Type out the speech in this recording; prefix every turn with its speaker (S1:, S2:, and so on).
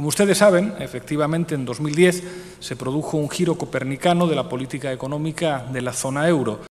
S1: Como ustedes saben, efectivamente en 2010 se produjo un giro copernicano de la política económica de la zona euro,